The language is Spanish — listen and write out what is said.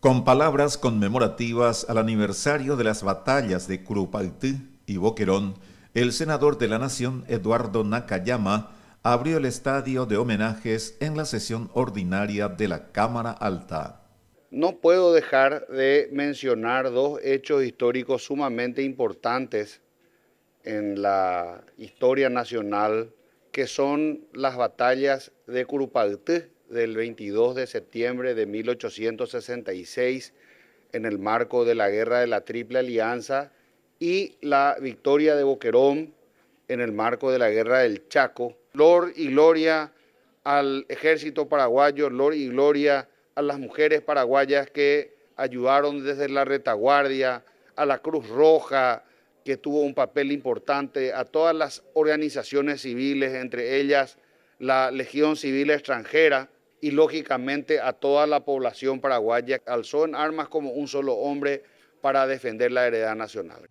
con palabras conmemorativas al aniversario de las batallas de Curupaytí y Boquerón, el senador de la Nación Eduardo Nakayama abrió el estadio de homenajes en la sesión ordinaria de la Cámara Alta. No puedo dejar de mencionar dos hechos históricos sumamente importantes en la historia nacional, que son las batallas de Curupaytí del 22 de septiembre de 1866 en el marco de la Guerra de la Triple Alianza y la victoria de Boquerón en el marco de la Guerra del Chaco. Lord y gloria al ejército paraguayo, Lord y gloria a las mujeres paraguayas que ayudaron desde la retaguardia, a la Cruz Roja, que tuvo un papel importante, a todas las organizaciones civiles, entre ellas la Legión Civil Extranjera, y lógicamente a toda la población paraguaya alzó en armas como un solo hombre para defender la heredad nacional.